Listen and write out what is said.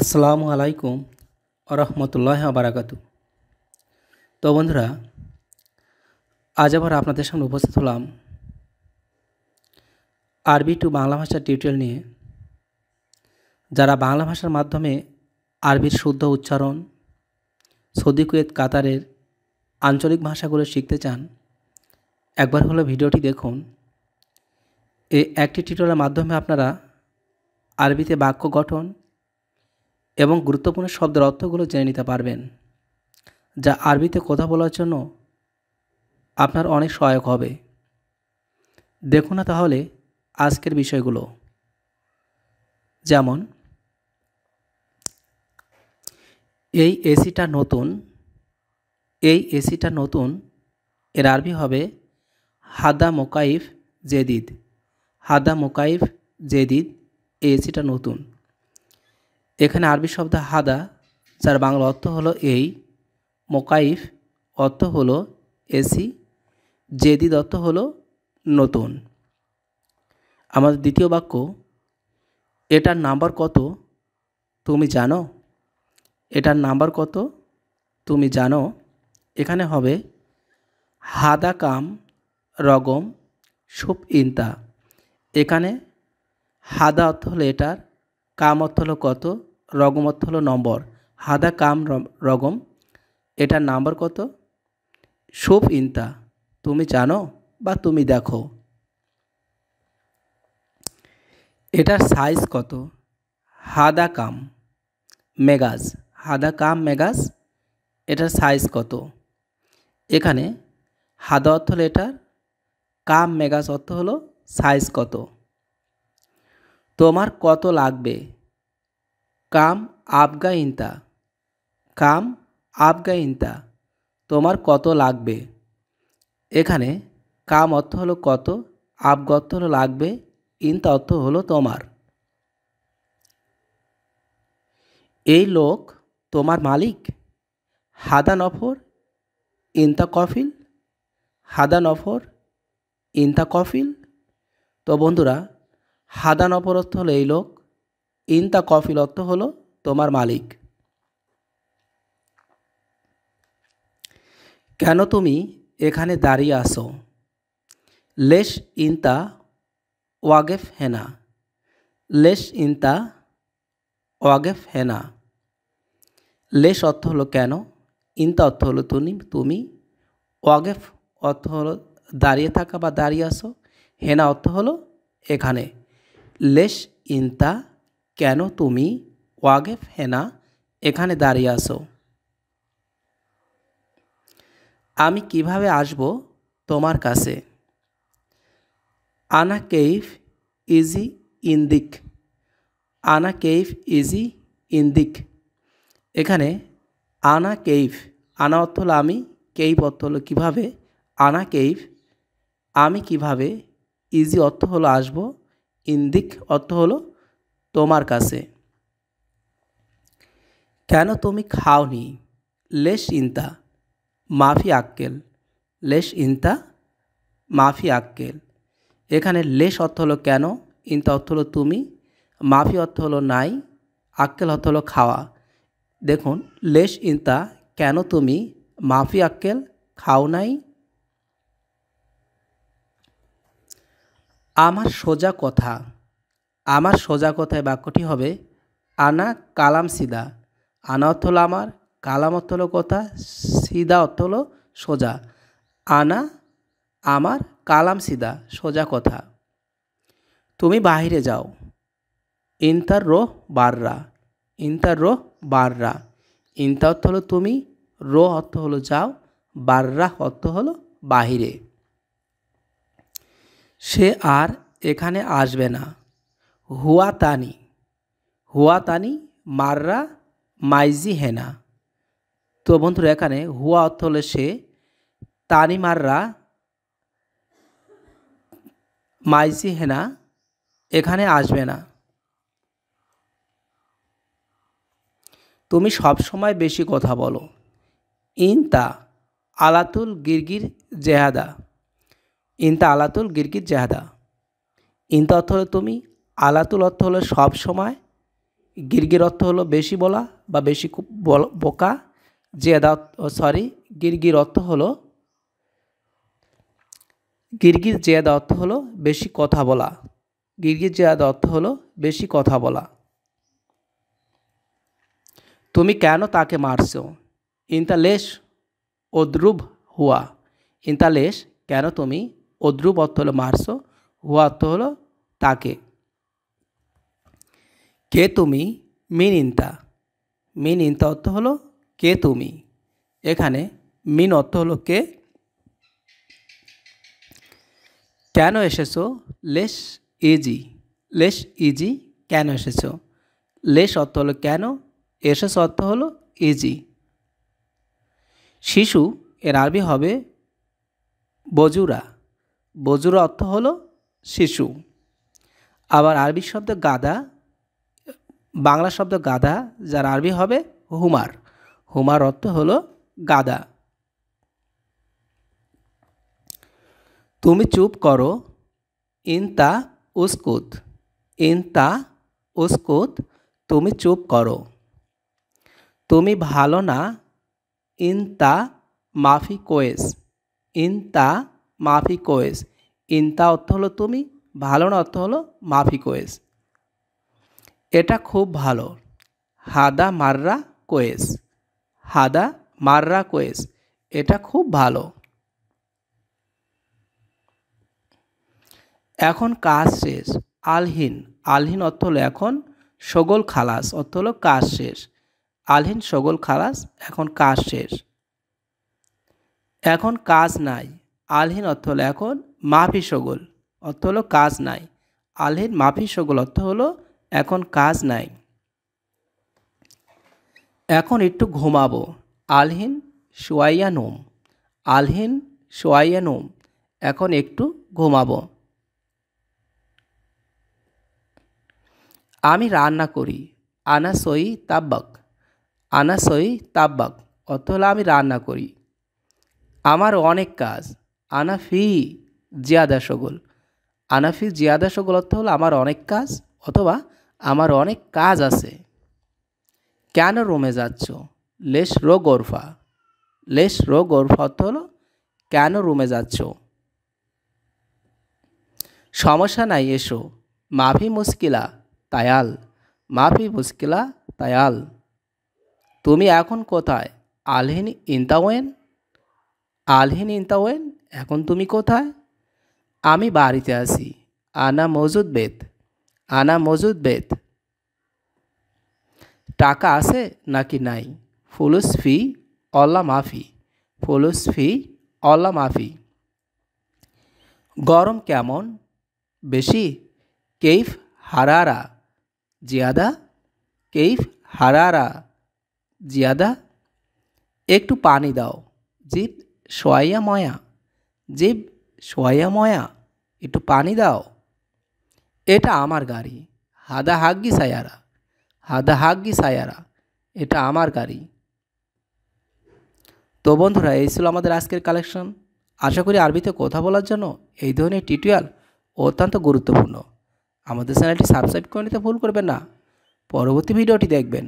আসসালামু আলাইকুম রহমতুল্লাহ বারাকাত তো বন্ধুরা আজ আবার আপনাদের সামনে উপস্থিত হলাম আরবি টু বাংলা ভাষার টিউটোরিয়াল নিয়ে যারা বাংলা ভাষার মাধ্যমে আরবির শুদ্ধ উচ্চারণ সৌদি কুয়েত কাতারের আঞ্চলিক ভাষাগুলো শিখতে চান একবার হলো ভিডিওটি দেখুন এই একটি টিউটোরিয়ালের মাধ্যমে আপনারা আরবিতে বাক্য গঠন এবং গুরুত্বপূর্ণ শব্দের অর্থগুলো জেনে নিতে পারবেন যা আরবিতে কথা বলার জন্য আপনার অনেক সহায়ক হবে দেখুন না তাহলে আজকের বিষয়গুলো যেমন এই এসিটা নতুন এই এসিটা নতুন এর আরবি হবে হাদা মোকাইফ জেদিদ হাদা মোকাইফ জেদিদ এই এসিটা নতুন এখানে আরবি শব্দ হাদা যার বাংলা অর্থ হলো এই মোকাইফ অর্থ হলো এসি জেদি অর্থ হলো নতুন আমাদের দ্বিতীয় বাক্য এটার নাম্বার কত তুমি জানো এটার নাম্বার কত তুমি জানো এখানে হবে হাদা কাম রগম সুপ ইন্তা এখানে হাদা অর্থ হলো এটার কাম অর্থ হলো কত রগম অর্থ হলো নম্বর হাদা কাম রগম এটার নাম্বার কত শোভ ইন্তা তুমি জানো বা তুমি দেখো এটার সাইজ কত হাদা কাম মেগাজ হাদা কাম মেগাজ এটার সাইজ কত এখানে হাদা অর্থ হলো এটার কাম মেগাজ অর্থ হলো সাইজ কত তোমার কত লাগবে কাম আবগা ইন্তা কাম আবগা ইন্তা তোমার কত লাগবে এখানে কাম অর্থ হলো কত আবগ অর্থ হলো লাগবে ইন্তা অর্থ হলো তোমার এই লোক তোমার মালিক হাদা নফর ইন্তা কফিল হাদা নফর ইন্তা কফিল তো বন্ধুরা হাদা নফর অর্থ হলো এই লোক ইন কফিল অর্থ হলো তোমার মালিক কেন তুমি এখানে দাঁড়িয়ে আসো লেশ ইনতা ওয়াগেফ হেনা লেশ ইনতা ওয়াগেফ হেনা লেশ অর্থ হলো কেন ইনতা অর্থ হলো তুমি তুমি ওয়াগেফ অর্থ হলো দাঁড়িয়ে থাকা বা দাঁড়িয়ে আসো হেনা অর্থ হলো এখানে লেশ ইনতা কেন তুমি ওয়াগেফ হেনা এখানে দাঁড়িয়ে আসো আমি কিভাবে আসব তোমার কাছে আনা কেইফ ইজি ইন্দিক আনা কেইফ ইজি ইন্দিক এখানে আনা কেইফ আনা অর্থ হলো আমি কেইফ অর্থ হলো কীভাবে আনা কেইফ আমি কিভাবে ইজি অর্থ হলো আসব ইন্দিক অর্থ হলো তোমার কাছে কেন তুমি খাওনি লেশ ইন্তা মাফি আক্কেল লেশ ইন্তা মাফি আক্কেল এখানে লেশ অর্থ হলো কেন ইন্তা অর্থ হলো তুমি মাফি অর্থ হলো নাই আক্কেল অর্থ হলো খাওয়া দেখুন লেশ ইন্তা কেন তুমি মাফি আক্কেল খাও নাই আমার সোজা কথা আমার সোজা কথায় বাক্যটি হবে আনা কালাম সিদা আনা অর্থ হলো আমার কালাম অর্থ হলো কথা সিদা অর্থ হলো সোজা আনা আমার কালাম সিদা সোজা কথা তুমি বাহিরে যাও ইন্তার রোহ বাররা ইন্তার রোহ বাররা ইন্তা অর্থ হলো তুমি রো অর্থ হলো যাও বাররা অর্থ হলো বাহিরে সে আর এখানে আসবে না হুয়া তানি হুয়া তানি মাররা মাইজি হেনা তো বন্ধুরা এখানে হুয়া অর্থ হলে সে তানি মাররা মাইজি হেনা এখানে আসবে না তুমি সবসময় বেশি কথা বলো ইনতা আলাতুল গিরগির জেহাদা ইনতা আলাতুল গিরগির জেহাদা ইনতা অর্থ হলে তুমি আলাতুল অর্থ হলো সব সময় গির্গির অর্থ হলো বেশি বলা বা বেশি বোকা জিয়াদা সরি গির্গির অর্থ হলো গির্গির জিয়াদা অর্থ হলো বেশি কথা বলা গির্গির জিয়াদা অর্থ হলো বেশি কথা বলা তুমি কেন তাকে মারছ ইন্তালেশ অদ্রুব হুয়া ইন্তালেশ কেন তুমি অদ্রুব অর্থ হলো মারছ হুয়া অর্থ হলো তাকে কে তুমি মিন ইন্তা অর্থ হলো কে তুমি এখানে মিন অর্থ হলো কে কেন এসেছো লেস ইজি লেস ইজি কেন এসেছো লেস অর্থ হলো কেন এসেছ অর্থ হলো ইজি শিশু এর আরবি হবে বজুরা বজুরা অর্থ হলো শিশু আবার আরবি শব্দ গাদা বাংলা শব্দ গাধা যার আরবি হবে হুমার হুমার অর্থ হল গাদা তুমি চুপ করো ইনতা উস্কুত ইনতা উস্কুত তুমি চুপ করো তুমি ভালো না ইনতা মাফি কোয়েস ইনতা মাফি কোয়েস ইনতা অর্থ হলো তুমি ভালো না অর্থ হলো মাফি কোয়েস এটা খুব ভালো হাদা মাররা কোয়েস হাদা মাররা কোয়েস এটা খুব ভালো এখন কাজ শেষ আলহিন আলহিন অর্থ হলো এখন সগোল খালাস অর্থ হলো কাজ শেষ আলহিন সগোল খালাস এখন কাজ শেষ এখন কাজ নাই আলহিন অর্থ হলো এখন মাফি সগোল অর্থ হলো কাজ নাই আলহিন মাফি সগোল অর্থ হলো এখন কাজ নাই এখন একটু ঘুমাবো আলহিন শোয়াইয়া নোম আলহিন শোয়াইয়া নোম এখন একটু ঘুমাবো আমি রান্না করি আনা সই তাব্বাক আনা সই তাব্বাক অত হলো আমি রান্না করি আমার অনেক কাজ আনা ফি জিয়াদা সগল আনাফি জিয়াদা সগল অর্থ হলো আমার অনেক কাজ অথবা আমার অনেক কাজ আছে কেন রুমে যাচ্ছ লেশ রো গোরফা লেশ রো গোরফা অর্থ হলো কেন রুমে যাচ্ছ সমস্যা নাই এসো মাফি মুশকিলা তায়াল মাফি মুশকিলা তায়াল তুমি এখন কোথায় আলহিন ইন্তাওয়েন আলহিন ইন্তাওয়েন এখন তুমি কোথায় আমি বাড়িতে আছি আনা মজুদ বেদ আনা মজুদ বেদ টাকা আছে নাকি নাই ফুলুস ফি অল্লা মাফি ফুলুস ফি অল্লা মাফি গরম কেমন বেশি কেইফ হারারা জিয়াদা কেইফ হারারা জিয়াদা একটু পানি দাও জিব সোয়াইয়া ময়া জিব সোয়াইয়া ময়া একটু পানি দাও এটা আমার গাড়ি হাদা হাগ্গি সায়ারা হাদা হাগ্গি সায়ারা এটা আমার গাড়ি তো বন্ধুরা এই ছিল আমাদের আজকের কালেকশন আশা করি আরবিতে কথা বলার জন্য এই ধরনের টিউটোরিয়াল অত্যন্ত গুরুত্বপূর্ণ আমাদের চ্যানেলটি সাবস্ক্রাইব করে নিতে ভুল করবেন না পরবর্তী ভিডিওটি দেখবেন